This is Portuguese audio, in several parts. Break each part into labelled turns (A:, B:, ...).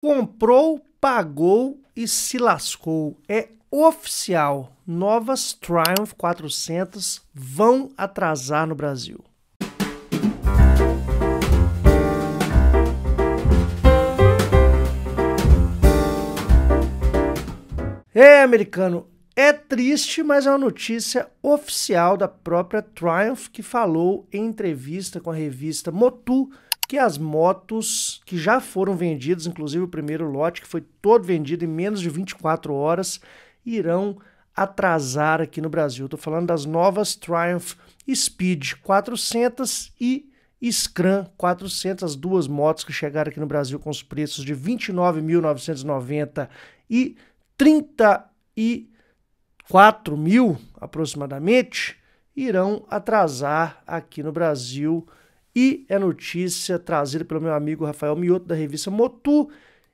A: comprou, pagou e se lascou. É oficial. Novas Triumph 400 vão atrasar no Brasil. É, americano, é triste, mas é uma notícia oficial da própria Triumph que falou em entrevista com a revista Motu que as motos que já foram vendidas, inclusive o primeiro lote, que foi todo vendido em menos de 24 horas, irão atrasar aqui no Brasil. Estou falando das novas Triumph Speed 400 e Scram 400, as duas motos que chegaram aqui no Brasil com os preços de 29.990 e 34 mil aproximadamente, irão atrasar aqui no Brasil e é notícia trazida pelo meu amigo Rafael Mioto, da revista Motu.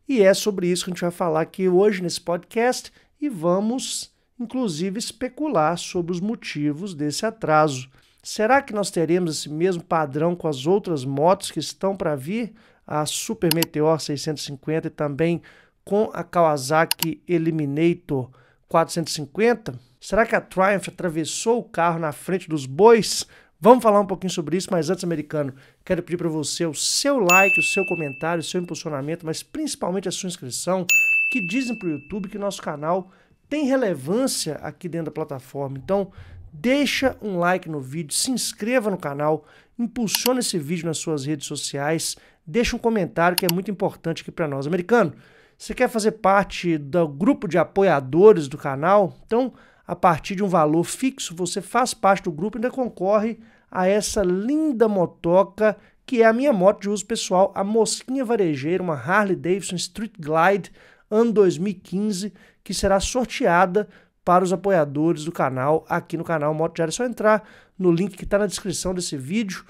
A: E é sobre isso que a gente vai falar aqui hoje nesse podcast. E vamos, inclusive, especular sobre os motivos desse atraso. Será que nós teremos esse mesmo padrão com as outras motos que estão para vir? A Super Meteor 650 e também com a Kawasaki Eliminator 450? Será que a Triumph atravessou o carro na frente dos bois? Vamos falar um pouquinho sobre isso, mas antes, americano, quero pedir para você o seu like, o seu comentário, o seu impulsionamento, mas principalmente a sua inscrição, que dizem para o YouTube que nosso canal tem relevância aqui dentro da plataforma. Então, deixa um like no vídeo, se inscreva no canal, impulsiona esse vídeo nas suas redes sociais, deixa um comentário que é muito importante aqui para nós. Americano, você quer fazer parte do grupo de apoiadores do canal? Então, a partir de um valor fixo, você faz parte do grupo e ainda concorre a essa linda motoca que é a minha moto de uso pessoal, a Mosquinha Varejeira, uma Harley Davidson Street Glide ano 2015, que será sorteada para os apoiadores do canal aqui no canal Moto Diário. É só entrar no link que está na descrição desse vídeo,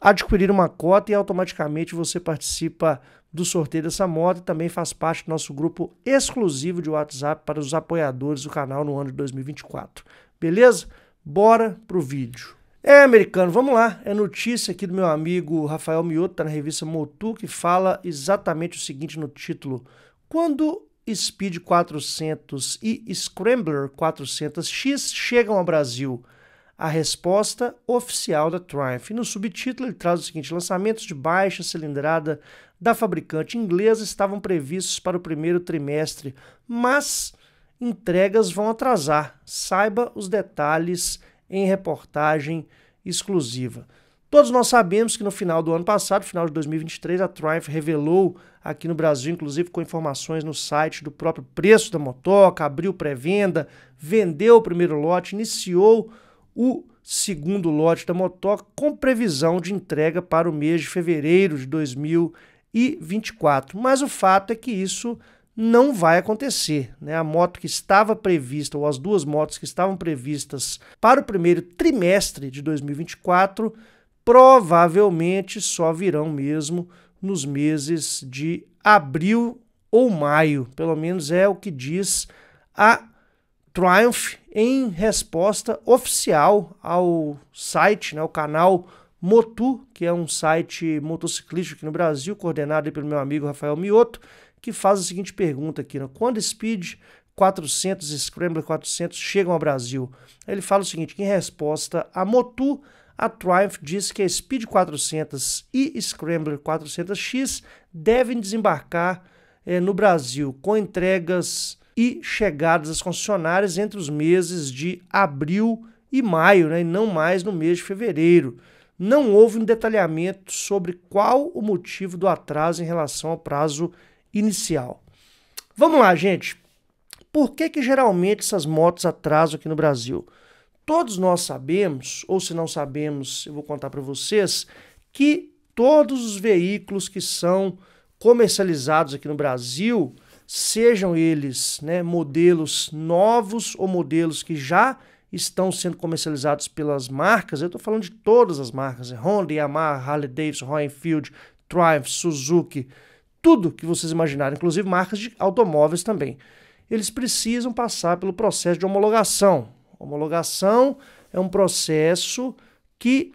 A: adquirir uma cota e automaticamente você participa do sorteio dessa moto e também faz parte do nosso grupo exclusivo de WhatsApp para os apoiadores do canal no ano de 2024. Beleza? Bora pro vídeo. É, americano, vamos lá. É notícia aqui do meu amigo Rafael Mioto, tá na revista Motu, que fala exatamente o seguinte no título. Quando Speed 400 e Scrambler 400X chegam ao Brasil? A resposta oficial da Triumph. no subtítulo ele traz o seguinte, lançamentos de baixa cilindrada da fabricante inglesa estavam previstos para o primeiro trimestre, mas entregas vão atrasar. Saiba os detalhes em reportagem exclusiva. Todos nós sabemos que no final do ano passado, final de 2023, a Triumph revelou aqui no Brasil, inclusive com informações no site do próprio preço da motoca, abriu pré-venda, vendeu o primeiro lote, iniciou o segundo lote da motoca com previsão de entrega para o mês de fevereiro de 2024. Mas o fato é que isso não vai acontecer. Né? A moto que estava prevista, ou as duas motos que estavam previstas para o primeiro trimestre de 2024, provavelmente só virão mesmo nos meses de abril ou maio. Pelo menos é o que diz a Triumph em resposta oficial ao site, né, o canal Motu, que é um site motociclístico aqui no Brasil, coordenado pelo meu amigo Rafael Mioto, que faz a seguinte pergunta aqui, né? quando Speed 400 e Scrambler 400 chegam ao Brasil? Ele fala o seguinte, em resposta a Motu, a Triumph diz que a Speed 400 e Scrambler 400X devem desembarcar eh, no Brasil com entregas e chegadas às concessionárias entre os meses de abril e maio, né, e não mais no mês de fevereiro não houve um detalhamento sobre qual o motivo do atraso em relação ao prazo inicial. Vamos lá, gente. Por que, que geralmente essas motos atrasam aqui no Brasil? Todos nós sabemos, ou se não sabemos, eu vou contar para vocês, que todos os veículos que são comercializados aqui no Brasil, sejam eles né, modelos novos ou modelos que já estão sendo comercializados pelas marcas, eu estou falando de todas as marcas, é Honda, Yamaha, Harley Davidson, Royal Enfield, Triumph, Suzuki, tudo que vocês imaginarem, inclusive marcas de automóveis também. Eles precisam passar pelo processo de homologação. Homologação é um processo que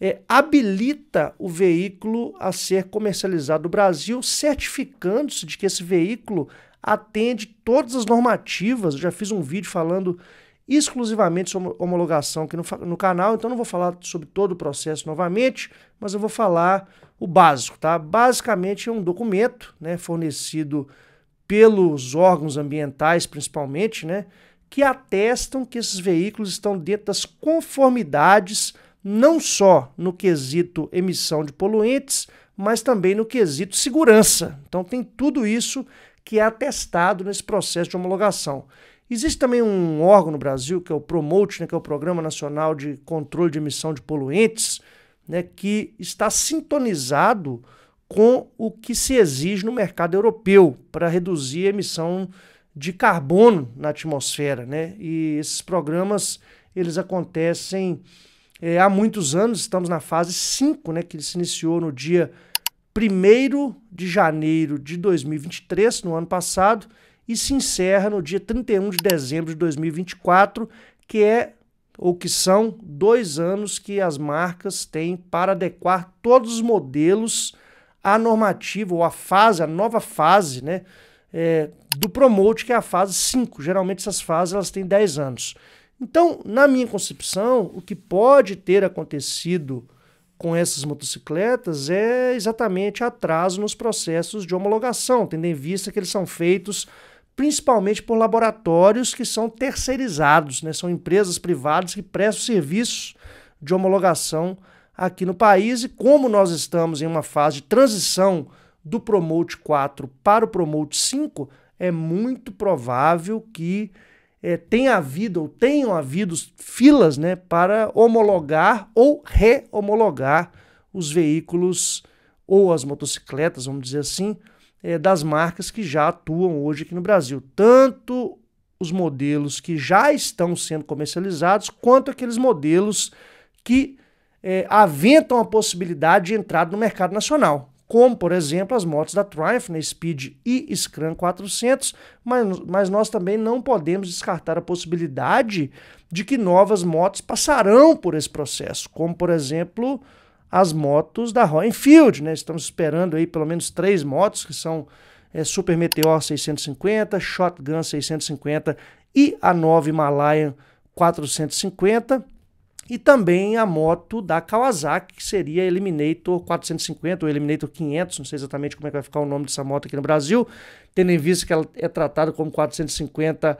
A: é, habilita o veículo a ser comercializado no Brasil, certificando-se de que esse veículo atende todas as normativas. Eu já fiz um vídeo falando exclusivamente sobre homologação aqui no, no canal, então não vou falar sobre todo o processo novamente, mas eu vou falar o básico, tá? Basicamente é um documento, né, fornecido pelos órgãos ambientais principalmente, né, que atestam que esses veículos estão dentro das conformidades não só no quesito emissão de poluentes, mas também no quesito segurança. Então tem tudo isso que é atestado nesse processo de homologação. Existe também um órgão no Brasil, que é o PROMOTE, né, que é o Programa Nacional de Controle de Emissão de Poluentes, né, que está sintonizado com o que se exige no mercado europeu para reduzir a emissão de carbono na atmosfera. Né? E esses programas eles acontecem é, há muitos anos, estamos na fase 5, né, que se iniciou no dia 1 de janeiro de 2023, no ano passado, e se encerra no dia 31 de dezembro de 2024, que é ou que são dois anos que as marcas têm para adequar todos os modelos à normativa ou à fase, à nova fase, né? É, do promote, que é a fase 5. Geralmente essas fases elas têm 10 anos. Então, na minha concepção, o que pode ter acontecido com essas motocicletas é exatamente atraso nos processos de homologação, tendo em vista que eles são feitos principalmente por laboratórios que são terceirizados, né? são empresas privadas que prestam serviços de homologação aqui no país. E como nós estamos em uma fase de transição do Promote 4 para o Promote 5, é muito provável que é, tem havido ou tenham havido filas né, para homologar ou re-homologar os veículos ou as motocicletas, vamos dizer assim, é, das marcas que já atuam hoje aqui no Brasil. Tanto os modelos que já estão sendo comercializados, quanto aqueles modelos que é, aventam a possibilidade de entrada no mercado nacional como, por exemplo, as motos da Triumph na Speed e Scram 400, mas, mas nós também não podemos descartar a possibilidade de que novas motos passarão por esse processo, como, por exemplo, as motos da Royal Enfield, né? Estamos esperando aí pelo menos três motos que são é, Super Meteor 650, Shotgun 650 e a nova Himalayan 450 e também a moto da Kawasaki, que seria Eliminator 450 ou Eliminator 500, não sei exatamente como é que vai ficar o nome dessa moto aqui no Brasil, tendo em vista que ela é tratada como 450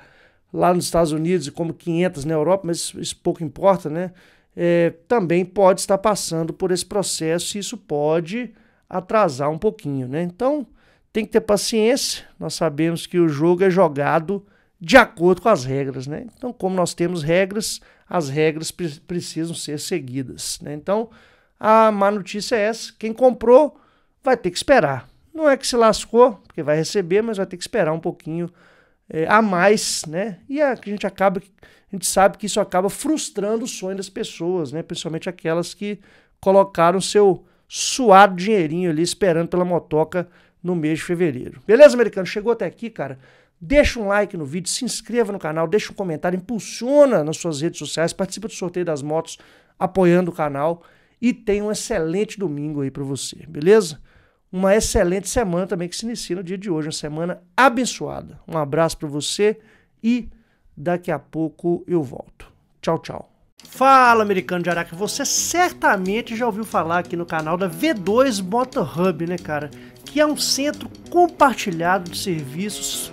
A: lá nos Estados Unidos e como 500 na Europa, mas isso pouco importa, né? É, também pode estar passando por esse processo e isso pode atrasar um pouquinho, né? Então, tem que ter paciência. Nós sabemos que o jogo é jogado de acordo com as regras, né? Então, como nós temos regras, as regras pre precisam ser seguidas, né? Então, a má notícia é essa: quem comprou vai ter que esperar. Não é que se lascou, porque vai receber, mas vai ter que esperar um pouquinho é, a mais, né? E a, é a gente acaba, a gente sabe que isso acaba frustrando o sonho das pessoas, né? Principalmente aquelas que colocaram seu suado dinheirinho ali esperando pela motoca no mês de fevereiro. Beleza, americano? Chegou até aqui, cara. Deixa um like no vídeo, se inscreva no canal, deixa um comentário, impulsiona nas suas redes sociais, participa do sorteio das motos apoiando o canal e tenha um excelente domingo aí para você, beleza? Uma excelente semana também que se inicia no dia de hoje, uma semana abençoada. Um abraço para você e daqui a pouco eu volto. Tchau, tchau. Fala, americano de Araca, você certamente já ouviu falar aqui no canal da V2 Motor Hub, né, cara? Que é um centro compartilhado de serviços